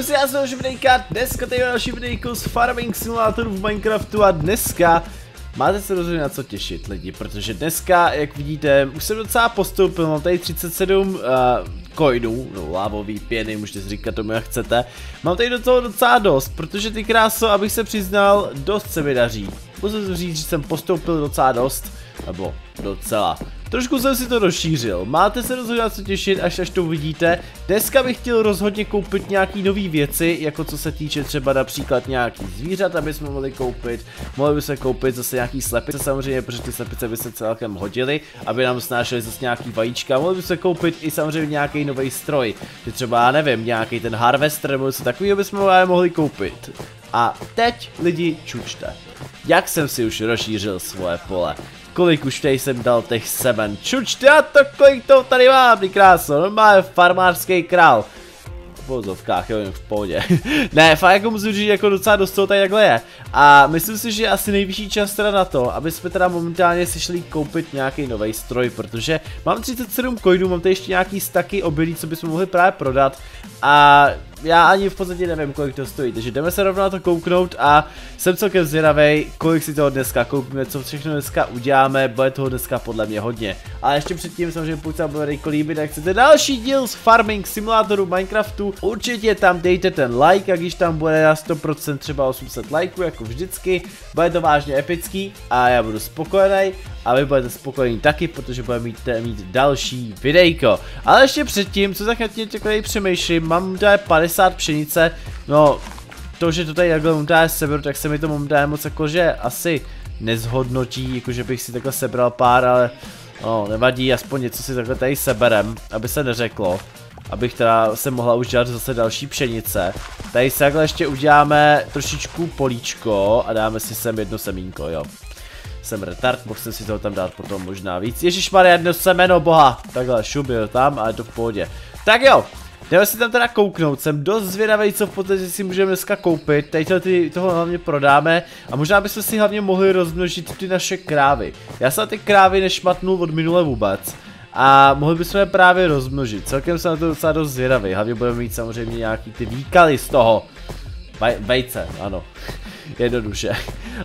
Zkusí já jsem Živnejka, dneska tady je další z Farming Simulatoru v Minecraftu a dneska máte se rozhodně na co těšit lidi, protože dneska, jak vidíte, už jsem docela postoupil, mám tady 37 uh, coinů, no lávový pěny, můžete si říkat tomu jak chcete. Mám tady do toho docela dost, protože ty kráso, abych se přiznal, dost se mi daří. Musím říct, že jsem postoupil docela dost, nebo docela. Trošku jsem si to rozšířil, máte se rozhodně co těšit, až až to uvidíte. Dneska bych chtěl rozhodně koupit nějaký nové věci, jako co se týče třeba například nějaký zvířat, aby jsme mohli koupit. Mohli by se koupit zase nějaký slepice samozřejmě, protože ty slepice by se celkem hodily, aby nám snášely zase nějaký vajíčka. Mohli by se koupit i samozřejmě nějaký nový stroj, že třeba já nevím, nějaký ten harvester nebo něco takového bychom mohli koupit. A teď lidi čučte. Jak jsem si už rozšířil svoje pole kolik už tady jsem dal těch semen. Čučte já to, kolik to tady mám, ty krásno, normálně farmářský král. V pozovkách, jo, v pohodě. ne, fakt jako musím říct, jako docela dost toho tady takhle je. A myslím si, že je asi nejvyšší čas teda na to, aby jsme teda momentálně si šli koupit nějaký nový stroj, protože mám 37 coinů, mám tady ještě nějaký staky obilí, co bychom mohli právě prodat. A já ani v podstatě nevím, kolik to stojí, takže jdeme se rovnou na to kouknout a jsem celkem zvědavý, kolik si toho dneska koupíme, co všechno dneska uděláme, bude toho dneska podle mě hodně. A ještě předtím samozřejmě pokud se bude líbit, tak chcete další díl z Farming Simulatoru Minecraftu, určitě tam dejte ten like a když tam bude na 100% třeba 800 likeů jako vždycky, bude to vážně epický a já budu spokojený a vy budete spokojení taky, protože budeme mít, mít další videjko. Ale ještě předtím, co tak takhle přemýšlím, mám tady 50 pšenice, no to, že to tady takhle momentálně seberu, tak se mi to momentálně moc že asi nezhodnotí, jakože bych si takhle sebral pár, ale no, nevadí, aspoň něco si takhle tady seberem, aby se neřeklo. Abych teda se mohla už dělat zase další pšenice. Tady se takhle ještě uděláme trošičku políčko a dáme si sem jedno semínko, jo. Jsem retard, mohl jsem si toho tam dát potom možná víc. Ježíš Maria, jedno jméno boha. Takhle, šubil tam a je to v pohodě. Tak jo, Jdeme si tam teda kouknout, jsem dost zvědavý, co v podstatě si můžeme dneska koupit, teď ty, toho hlavně prodáme a možná bychom si hlavně mohli rozmnožit ty naše krávy. Já jsem ty krávy nešmatnul od minule vůbec a mohli bychom je právě rozmnožit, celkem jsem na to docela dost zvědavý, hlavně budeme mít samozřejmě nějaký ty výkaly z toho. Vaj, vejce, ano. Jednoduše.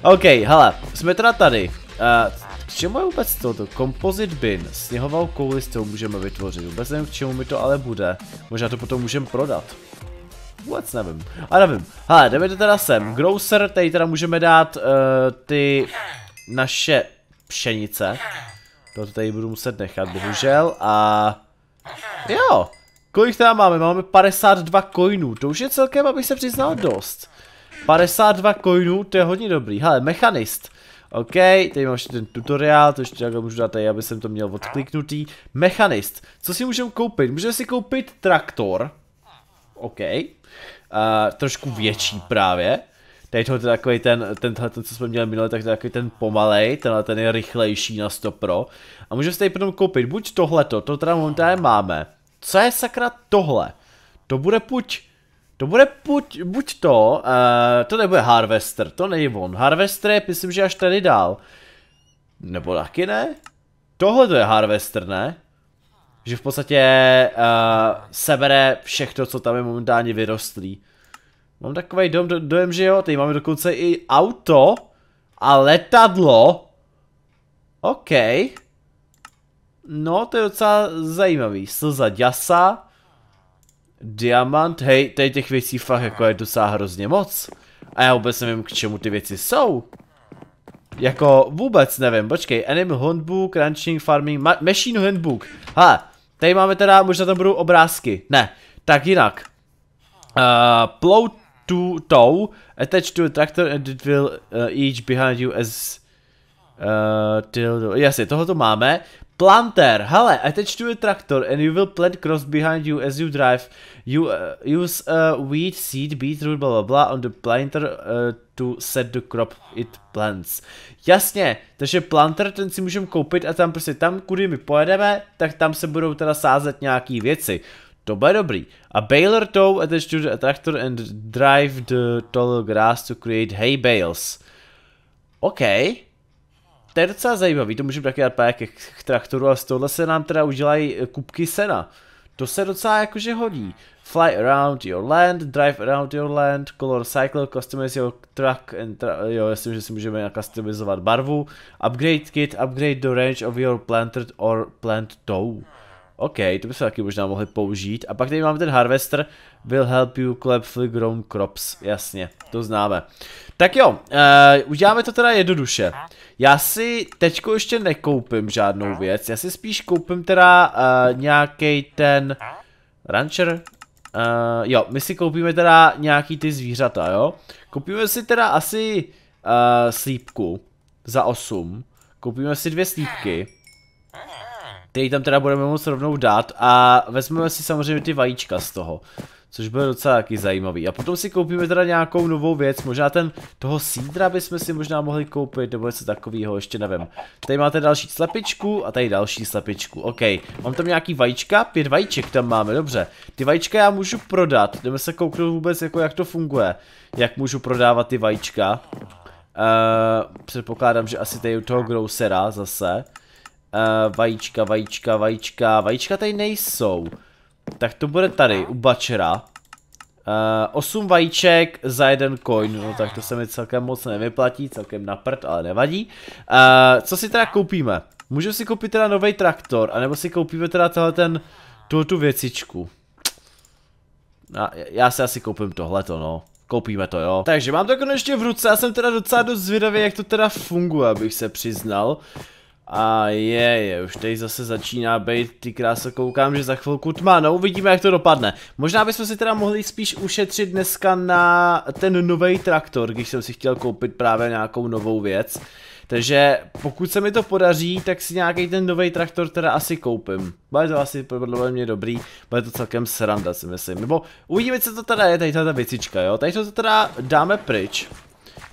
OK, hele, jsme teda tady. Uh, k čemu je vůbec toto? Kompozit bin. Sněhovou kouli s tou můžeme vytvořit. Vůbec nevím, k čemu mi to ale bude. Možná to potom můžeme prodat. Vůbec nevím. A nevím. Hele, jdeme to teda sem. Grocer, tady teda můžeme dát uh, ty naše pšenice. To tady budu muset nechat, bohužel. A jo. Kolik teda máme? Máme 52 coinů. To už je celkem, abych se přiznal, dost. 52 coinů, to je hodně dobrý. Hele, mechanist. OK, tady mám ještě ten tutoriál, to ještě takhle můžu dát tady, aby jsem to měl odkliknutý. Mechanist. Co si můžeme koupit? Můžeme si koupit traktor. OK. Uh, trošku větší právě. Tady tohle je takový ten, tenhle, ten, co jsme měli minule, tak to je takový ten pomalej, tenhle ten je rychlejší na 100 pro. A můžeme si tady potom koupit buď tohleto, to teda momentálně máme. Co je sakra tohle? To bude buď to bude buď, buď to, uh, to nebude Harvester, to není on. Harvester je, myslím, že až tady dál. Nebo taky ne? Tohle to je Harvester, ne? Že v podstatě uh, sebere všechno, co tam je momentálně vyrostlý. Mám takový dom, do, dojem, že jo, tady máme dokonce i auto a letadlo. OK. No, to je docela zajímavý. Slza děsa diamant, hej, tady těch věcí fakt jako je dosá hrozně moc. A já vůbec nevím, k čemu ty věci jsou. Jako vůbec nevím, počkej, Animal Handbook, Ranching Farming, Ma Machine Handbook. Ha, tady máme teda, možná tam budou obrázky, ne. Tak jinak. Uh, plow to tow, attach to a tractor and it will uh, each behind you as... Uh, till, jasně, tohoto máme. Planter, hele, attach to a tractor and you will plant crops behind you as you drive. You uh, use a weed seed, beetroot, blah, blah, blah on the planter uh, to set the crop it plants. Jasně, takže planter ten si můžeme koupit a tam prostě tam, kudy my pojedeme, tak tam se budou teda sázet nějaký věci. To bude dobrý. A baler tow attach to the tractor and drive the tall grass to create hay bales. OK to je docela zajímavý, to můžeme taky dát pájek k traktoru a z tohle se nám teda udělají eh, kupky sena. To se docela jakože hodí. Fly around your land, drive around your land, color cycle, customize your truck and tra jo, myslím, že si můžeme customizovat barvu. Upgrade kit, upgrade the range of your planted or plant tow. OK, to bychom taky možná mohli použít. A pak tady máme ten harvester. Will help you clap fully grown crops. Jasně, to známe. Tak jo, uh, uděláme to teda jednoduše. Já si teďko ještě nekoupím žádnou věc. Já si spíš koupím teda uh, eh, nějaký ten... Rancher? Uh, jo, my si koupíme teda nějaký ty zvířata, jo? Koupíme si teda asi uh, slípku za 8. Koupíme si dvě slípky který tam teda budeme moc rovnou dát a vezmeme si samozřejmě ty vajíčka z toho. Což bude docela taky zajímavý. A potom si koupíme teda nějakou novou věc, možná ten toho sídra bychom si možná mohli koupit, nebo něco takového, ještě nevím. Tady máte další slepičku a tady další slepičku, ok. Mám tam nějaký vajíčka, pět vajíček tam máme, dobře. Ty vajíčka já můžu prodat, jdeme se kouknout vůbec jako jak to funguje. Jak můžu prodávat ty vajíčka. Uh, předpokládám, že asi tady u toho grousera zase. Uh, vajíčka, vajíčka, vajíčka, vajíčka tady nejsou. Tak to bude tady, u bačera. Uh, eh, 8 vajíček za jeden coin, no tak to se mi celkem moc nevyplatí, celkem na prd, ale nevadí. Uh, co si teda koupíme? Můžeme si koupit teda nový traktor, anebo si koupíme teda tohle ten, tu věcičku. A, já si asi koupím tohleto, no. Koupíme to, jo. Takže mám to konečně jako v ruce, já jsem teda docela dost zvědavý, jak to teda funguje, abych se přiznal. Uh, a je, je, už tady zase začíná být, ty krása, koukám, že za chvilku tma, no uvidíme, jak to dopadne. Možná bychom si teda mohli spíš ušetřit dneska na ten nový traktor, když jsem si chtěl koupit právě nějakou novou věc. Takže pokud se mi to podaří, tak si nějaký ten nový traktor teda asi koupím. Bude to asi podle mě dobrý, bude to celkem sranda si myslím. Nebo uvidíme, co to teda je, tady ta věcička, jo. Tady to teda dáme pryč.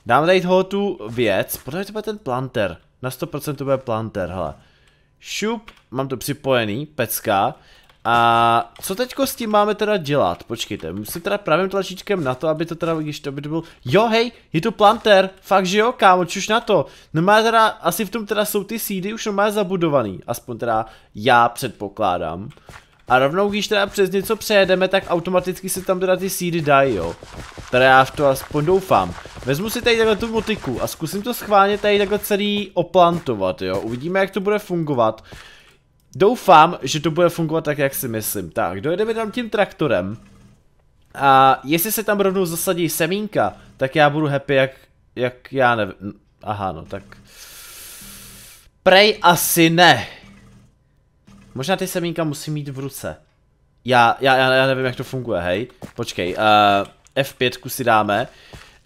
Dáme tady toho tu věc, protože to bude ten planter. Na 100% to bude planter, hele. Šup, mám to připojený, pecka. A co teďko s tím máme teda dělat? Počkejte, musím teda pravým tlačítkem na to, aby to teda, když to, by to byl... Jo, hej, je to planter, fakt že jo, kámo, čuž na to. No má teda, asi v tom teda jsou ty sídy už má zabudovaný, aspoň teda já předpokládám. A rovnou, když teda přes něco přejedeme, tak automaticky se tam teda ty sídy dají, jo. Teda já v to aspoň doufám. Vezmu si tady takhle tu motiku a zkusím to schválně tady takhle celý oplantovat, jo. Uvidíme, jak to bude fungovat. Doufám, že to bude fungovat tak, jak si myslím. Tak, dojedeme tam tím traktorem. A jestli se tam rovnou zasadí semínka, tak já budu happy jak, jak já nevím. Aha, no tak... Prej asi ne. Možná ty semínka musí mít v ruce. Já, já, já nevím, jak to funguje, hej. Počkej, uh, eh, F5 si dáme.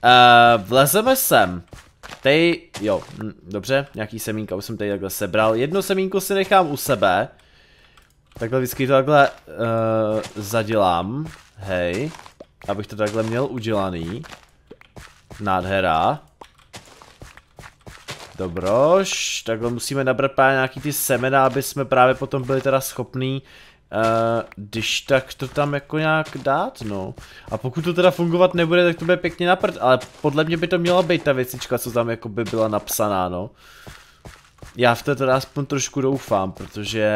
Uh, vlezeme sem. Tej, jo, hm, dobře, nějaký semínka už jsem tady takhle sebral. Jedno semínko si nechám u sebe. Takhle vždycky to takhle uh, zadělám. Hej. Abych to takhle měl udělaný. Nádhera. Dobroš, takhle musíme nabrat právě nějaký ty semena, aby jsme právě potom byli teda schopní Uh, eh, když tak to tam jako nějak dát, no. A pokud to teda fungovat nebude, tak to bude pěkně naprd, ale podle mě by to měla být ta věcička, co tam jako by byla napsaná, no. Já v to teda aspoň trošku doufám, protože...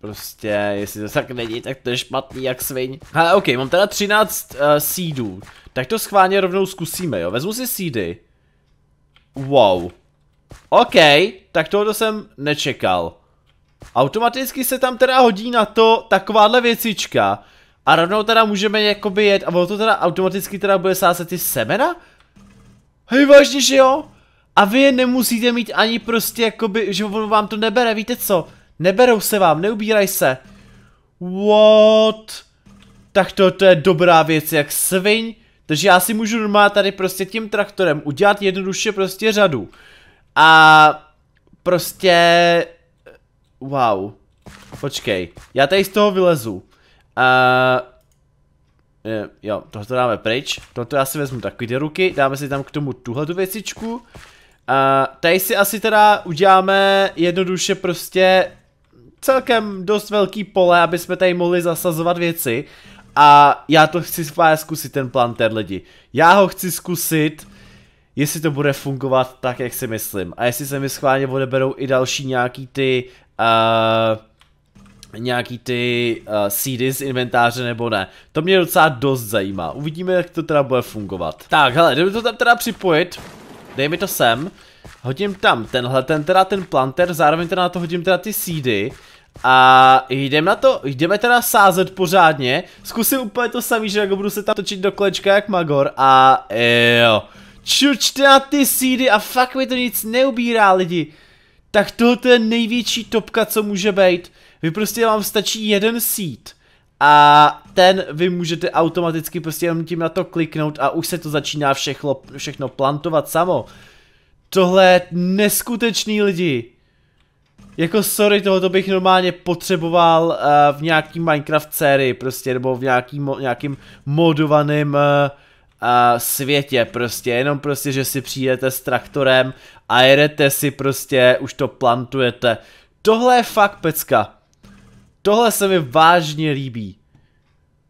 Prostě, jestli to tak není, tak to je špatný jak sviň. Ale ok, mám teda 13 uh, eh, seedů. Tak to schválně rovnou zkusíme, jo. Vezmu si seedy. Wow. OK, tak tohoto jsem nečekal. Automaticky se tam teda hodí na to takováhle věcička. A rovnou teda můžeme jakoby jet a ono to teda automaticky teda bude sázet ty semena? Hej, vážně, že jo? A vy je nemusíte mít ani prostě jakoby, že on vám to nebere, víte co? Neberou se vám, neubíraj se. What? Tak to, to je dobrá věc, jak sviň. Takže já si můžu normálně tady prostě tím traktorem udělat jednoduše prostě řadu. A prostě... Wow. Počkej, já tady z toho vylezu. Uh, je, jo, tohle dáme pryč. Toto já si vezmu takový do ruky, dáme si tam k tomu tuhle tu věcičku. Uh, tady si asi teda uděláme jednoduše prostě celkem dost velký pole, aby jsme tady mohli zasazovat věci a já to chci zkusit, ten plán té lidi. Já ho chci zkusit, jestli to bude fungovat tak, jak si myslím. A jestli se mi schválně odeberou i další nějaký ty... Uh, nějaký ty uh, seedy z inventáře nebo ne. To mě docela dost zajímá. Uvidíme, jak to teda bude fungovat. Tak, hele, jdeme to tam teda připojit. Dej mi to sem. Hodím tam tenhle, ten teda ten planter, zároveň teda na to hodím teda ty seedy. A jdeme na to, jdeme teda sázet pořádně. Zkusím úplně to samý, že jako budu se tam točit do kolečka jak Magor a e, jo. Čučte na ty sídy a fakt mi to nic neubírá lidi. Tak tohle je největší topka, co může být. Vy prostě vám stačí jeden seed. A ten vy můžete automaticky prostě jenom tím na to kliknout a už se to začíná všechno, všechno plantovat samo. Tohle je neskutečný lidi. Jako sorry, tohoto bych normálně potřeboval uh, v nějaký Minecraft sérii prostě, nebo v nějakým mo- nějakým modovaným uh, uh, světě prostě, jenom prostě, že si přijdete s traktorem a jedete si prostě, už to plantujete. Tohle je fakt pecka. Tohle se mi vážně líbí.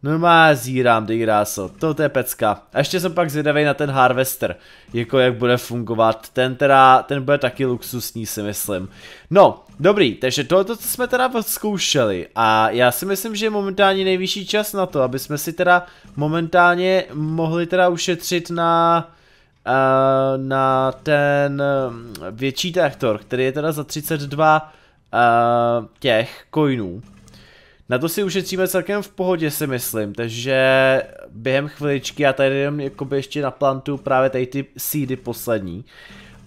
Normálně zírám, ty gráso, to je pecka. A ještě jsem pak zvědavý na ten Harvester, jako jak bude fungovat, ten teda, ten bude taky luxusní si myslím. No, Dobrý, takže tohle, co jsme teda zkoušeli a já si myslím, že je momentálně nejvyšší čas na to, aby jsme si teda momentálně mohli teda ušetřit na uh, na ten větší traktor, který je teda za 32 uh, eh, těch coinů. Na to si ušetříme celkem v pohodě si myslím, takže během chviličky já tady jenom jakoby ještě plantu právě tady ty seedy poslední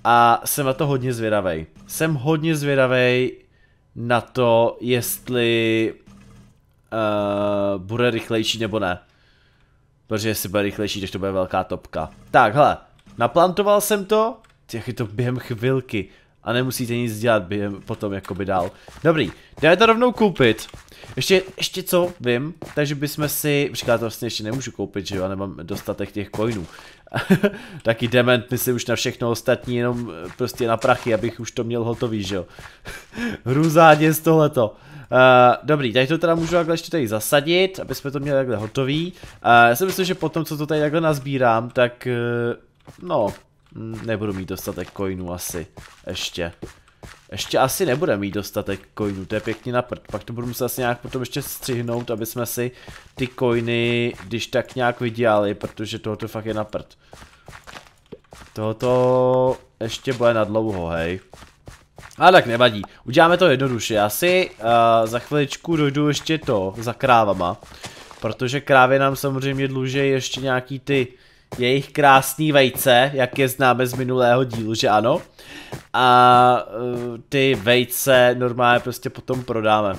a jsem na to hodně zvědavý. Jsem hodně zvědavý na to, jestli uh, bude rychlejší nebo ne. Protože jestli bude rychlejší, tak to bude velká topka. Tak, hele, naplantoval jsem to, jak je to během chvilky a nemusíte nic dělat během, potom jakoby dál. Dobrý, jdeme to rovnou koupit. Ještě, ještě co vím, takže bychom si, říká to vlastně ještě nemůžu koupit, že jo, já nemám dostatek těch coinů. taky dement, myslím už na všechno ostatní, jenom eh, prostě na prachy, abych už to měl hotový, že jo. Hruzá z tohleto. Uh, dobrý, tady to teda můžu takhle ještě tady zasadit, aby jsme to měli takhle hotový. Uh, já si myslím, že potom, co to tady takhle nazbírám, tak... Uh, no, mm, nebudu mít dostatek coinů asi. Ještě. Ještě asi nebude mít dostatek coinů, to je pěkně na prd. Pak to budu muset asi nějak potom ještě střihnout, aby jsme si ty coiny, když tak nějak vydělali, protože tohoto fakt je na prd. Tohoto ještě bude na dlouho, hej. A tak nevadí, uděláme to jednoduše, já si uh, za chviličku dojdu ještě to za krávama, protože krávy nám samozřejmě dluží ještě nějaký ty uh, jejich krásný vejce, jak je známe z minulého dílu, že ano. A e, ty vejce normálně prostě potom prodáme.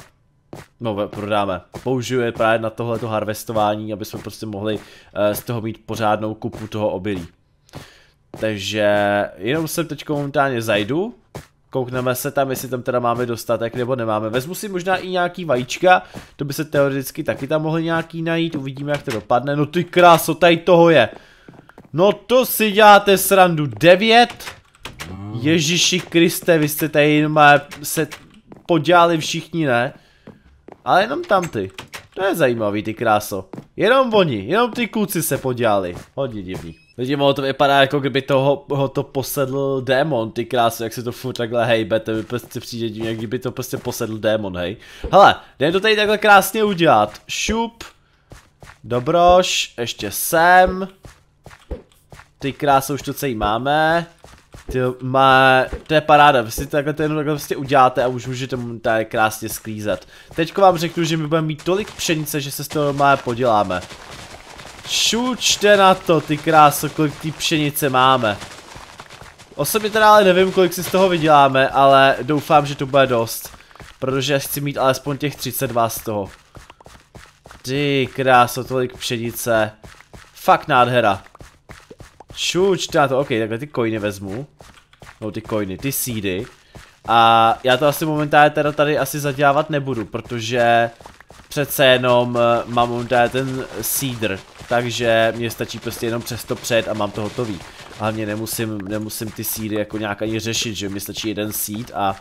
No, prodáme. Použiju je právě na tohleto harvestování, aby jsme prostě mohli e, z toho mít pořádnou kupu toho obilí. Takže jenom se teď momentálně zajdu, koukneme se tam, jestli tam teda máme dostatek nebo nemáme. Vezmu si možná i nějaký vajíčka, to by se teoreticky taky tam mohli nějaký najít, uvidíme jak to dopadne. No ty kráso, tady toho je. No to si děláte srandu 9. Ježíši Kriste, vy jste tady jenom se podělali všichni, ne? Ale jenom tam ty. To je zajímavý, ty kráso. Jenom oni, jenom ty kluci se podělali. Hodně divný. Lidi, ono to vypadá jako kdyby toho, ho to posedl démon, ty kráso, jak se to furt takhle hejbe, to mi prostě přijde divný, jak kdyby to prostě posedl démon, hej. Hele, jdeme to tady takhle krásně udělat. Šup. Dobroš, ještě sem. Ty krásou už to celý máme. Ty, má, to je paráda, vy si takhle to jenom takhle prostě uděláte a už můžete tady krásně sklízet. Teďko vám řeknu, že my budeme mít tolik pšenice, že se z toho má poděláme. Šučte na to, ty kráso, kolik ty pšenice máme. Osobně teda ale nevím, kolik si z toho vyděláme, ale doufám, že to bude dost. Protože chci mít alespoň těch 32 z toho. Ty kráso, tolik pšenice. Fakt nádhera. Šuč, to, ok, takhle ty coiny vezmu. No ty coiny, ty seedy. A já to asi momentálně teda tady asi zadělávat nebudu, protože přece jenom uh, mám momentálně ten seeder, takže mě stačí prostě jenom přes to před a mám to hotový. A hlavně nemusím, nemusím ty seedy jako nějak ani řešit, že mi stačí jeden seed a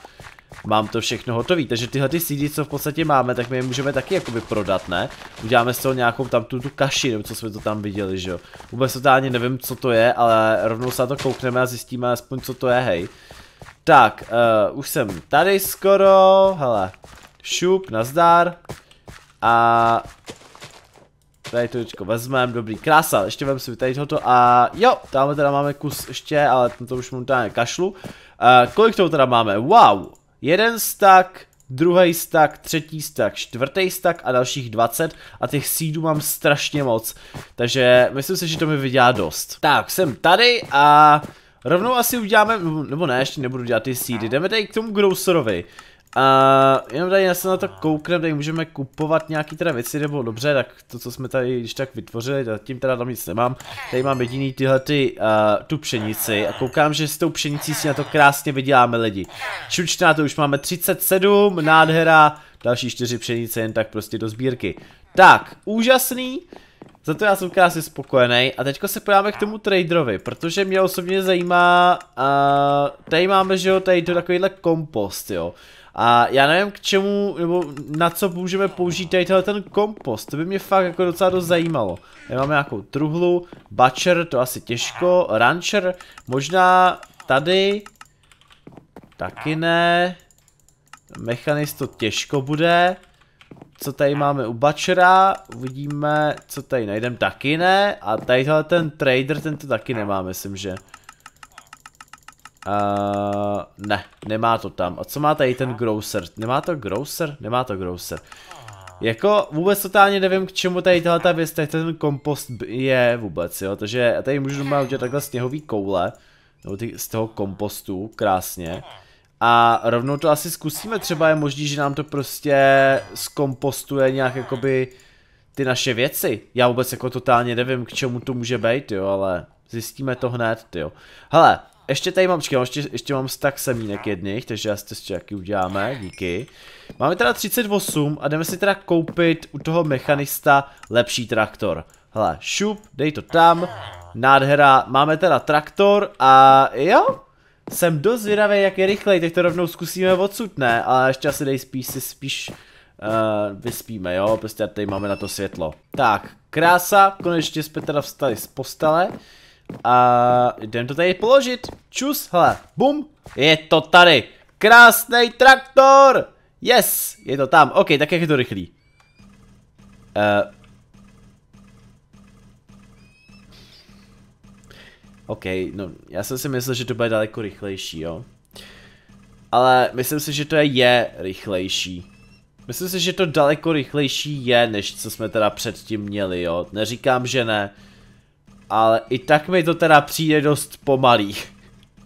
mám to všechno hotové. Takže tyhle ty CD, co v podstatě máme, tak my je můžeme taky jakoby prodat, ne? Uděláme z toho nějakou tam tu, tu kaši, nebo co jsme to tam viděli, že jo? Vůbec totálně nevím, co to je, ale rovnou se na to koukneme a zjistíme aspoň, co to je, hej. Tak, uh, už jsem tady skoro, hele, šup, nazdar. A Tady to vezmeme, dobrý, krása, ještě vem si tady toto a jo, tamhle teda máme kus ještě, ale to už momentálně kašlu. Uh, kolik toho teda máme? Wow, jeden stack, druhý stack, třetí stack, čtvrtý stack a dalších 20 a těch seedů mám strašně moc, takže myslím si, že to mi vydělá dost. Tak, jsem tady a rovnou asi uděláme, nebo ne, ještě nebudu dělat ty seedy, jdeme tady k tomu Grocerovi. Uh, jenom tady, já se na to kouknem, tady můžeme kupovat nějaký teda věci, nebo dobře, tak to, co jsme tady když tak vytvořili, tak tím teda tam nic nemám. Tady mám jediný tyhle ty, uh, tu pšenici a koukám, že s tou pšenicí si na to krásně vyděláme lidi. Čučná, to, už máme 37, nádhera, další čtyři pšenice jen tak prostě do sbírky. Tak, úžasný. Za to já jsem krásně spokojený a teďko se podáme k tomu traderovi, protože mě osobně zajímá, uh, tady máme, že jo, tady to takovýhle kompost, jo. A já nevím k čemu, nebo na co můžeme použít tady tenhle ten kompost, to by mě fakt jako docela dost zajímalo. Tady máme nějakou truhlu, butcher, to asi těžko, rancher, možná tady, taky ne, mechanist to těžko bude, co tady máme u bačera? uvidíme, co tady najdem taky ne, a tadyhle ten trader, ten to taky nemá, myslím, že. Uh, ne, nemá to tam. A co má tady ten grocer? Nemá to grocer? Nemá to grocer. Jako vůbec totálně nevím, k čemu tady tahle ta věc, tady ten kompost je vůbec, jo. Takže tady můžu normálně udělat takhle sněhový koule. Nebo ty, z toho kompostu, krásně. A rovnou to asi zkusíme, třeba je možný, že nám to prostě zkompostuje nějak jakoby ty naše věci. Já vůbec jako totálně nevím, k čemu to může být, jo, ale zjistíme to hned, jo. Hele, ještě tady mám, čekám, ještě, ještě mám stack semínek jedných, takže já si to ještě taky uděláme, díky. Máme teda 38 a jdeme si teda koupit u toho mechanista lepší traktor. Hele, šup, dej to tam, nádhera, máme teda traktor a jo, jsem dost zvědavý, jak je rychlej, teď to rovnou zkusíme odsud, ne? Ale ještě asi dej spíš si spíš uh, vyspíme, jo? Prostě tady máme na to světlo. Tak, krása, konečně jsme teda vstali z postele. A jdem to tady položit. Čus, hele, bum, je to tady. Krásný traktor! Yes, je to tam. OK, tak jak je to rychlý? Uh, OK, no já jsem si myslel, že to bude daleko rychlejší, jo. Ale myslím si, že to je, je rychlejší. Myslím si, že to daleko rychlejší je, než co jsme teda předtím měli, jo. Neříkám, že ne. Ale i tak mi to teda přijde dost pomalý.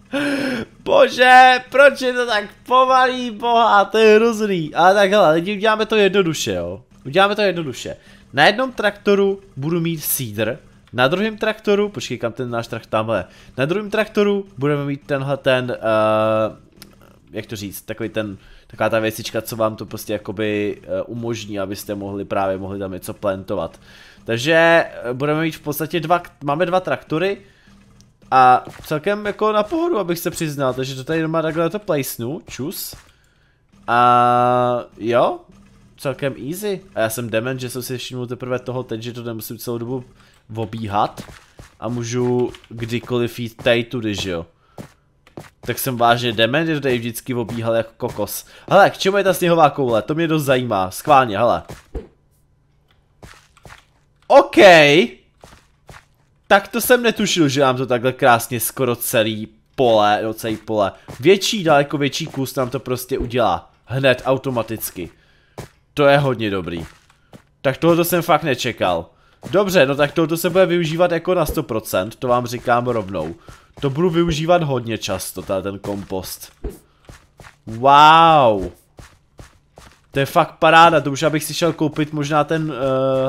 Bože, proč je to tak pomalý, boha, to je hrozný. Ale tak hele, lidi, uděláme to jednoduše, jo. Uděláme to jednoduše. Na jednom traktoru budu mít sídr, na druhém traktoru, počkej, kam ten náš traktor, tamhle. Na druhém traktoru budeme mít tenhle ten, uh, jak to říct, takový ten, taková ta věcička, co vám to prostě jakoby uh, umožní, abyste mohli právě mohli tam něco plantovat. Takže eh, budeme mít v podstatě dva, máme dva traktory, a celkem jako na pohodu, abych se přiznal, takže to tady doma takhle to placenu, čus. A jo, celkem easy. A já jsem demen, že jsem si všiml teprve toho teď, že to nemusím celou dobu obíhat a můžu kdykoliv jít tady tudy, že jo. Tak jsem vážně demen, že tady vždycky obíhal jako kokos. Hele, k čemu je ta sněhová koule? To mě dost zajímá, Skválně, hele. OK. Tak to jsem netušil, že nám to takhle krásně skoro celý pole, no celý pole. Větší, daleko větší kus nám to prostě udělá. Hned, automaticky. To je hodně dobrý. Tak tohoto jsem fakt nečekal. Dobře, no tak toto se bude využívat jako na 100%, to vám říkám rovnou. To budu využívat hodně často, tady ten kompost. Wow. To je fakt paráda, to už abych si šel koupit možná ten uh,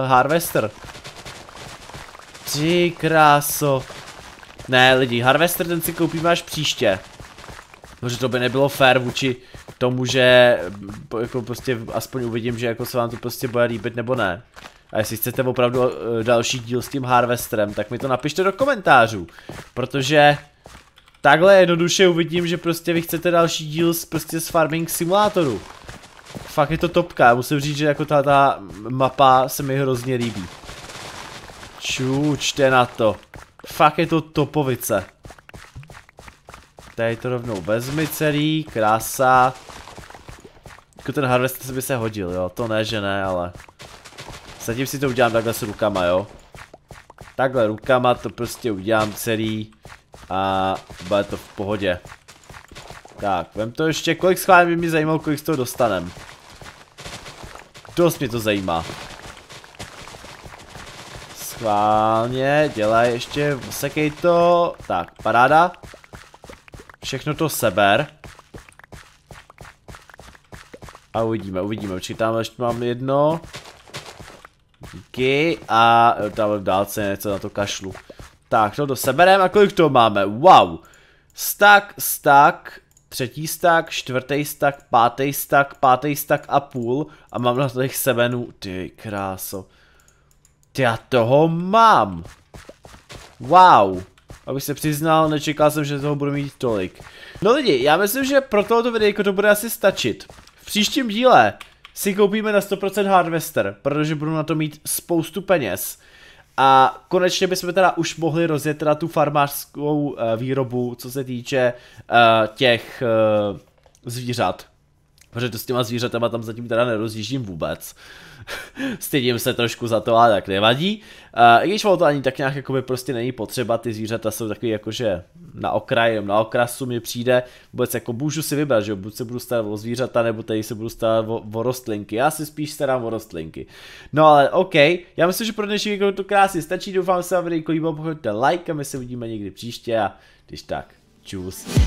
Harvester. Ty kráso. Ne lidi, Harvester ten si koupíme až příště. Protože to by nebylo fér vůči tomu, že eh, jako prostě aspoň uvidím, že jako se vám to prostě bude líbit nebo ne. A jestli chcete opravdu eh, další díl s tím Harvestrem, tak mi to napište do komentářů. Protože takhle jednoduše uvidím, že prostě vy chcete další díl s, prostě z Farming Simulatoru. Fakt je to topka, já musím říct, že jako ta, ta mapa se mi hrozně líbí. Čučte na to. Fakt je to topovice. Tady to rovnou vezmi celý, krása. Jako ten harvest by se hodil, jo, to ne, že ne, ale... Zatím si to udělám takhle s rukama, jo. Takhle rukama to prostě udělám celý a bude to v pohodě. Tak, vem to ještě, kolik schválně by mi zajímalo, kolik z toho dostanem. Dost mě to zajímá. Schválně, dělej ještě, sekej to. Tak, paráda. Všechno to seber. A uvidíme, uvidíme, určitě tam ještě mám jedno taky a eh, tam v dálce něco na to kašlu. Tak, to sebereme a kolik to máme? Wow! Stak, stak, třetí stak, čtvrtý stak, pátý stak, pátý stak a půl a mám na těch sebenů, ty kráso. Ty já toho mám. Wow. Abych se přiznal, nečekal jsem, že toho budu mít tolik. No lidi, já myslím, že pro tohoto videjko to bude asi stačit. V příštím díle si koupíme na 100% Harvester, protože budu na to mít spoustu peněz. A konečně bychom teda už mohli rozjet teda tu farmářskou uh, výrobu, co se týče uh, těch uh, zvířat. Protože to s těma zvířatama tam zatím teda nerozjíždím vůbec. Stydím se trošku za to, ale tak nevadí. Uh, I když to ani tak nějak jakoby prostě není potřeba, ty zvířata jsou takový jakože na okraji, na okrasu mi přijde, vůbec jako můžu si vybrat, že buď se budu starat o zvířata, nebo tady se budu starat o, o rostlinky. Já si spíš starám o rostlinky. No ale OK, já myslím, že pro dnešní video to krásně stačí, doufám, že se vám líbilo, pochopte like a my se uvidíme někdy příště a když tak, čus.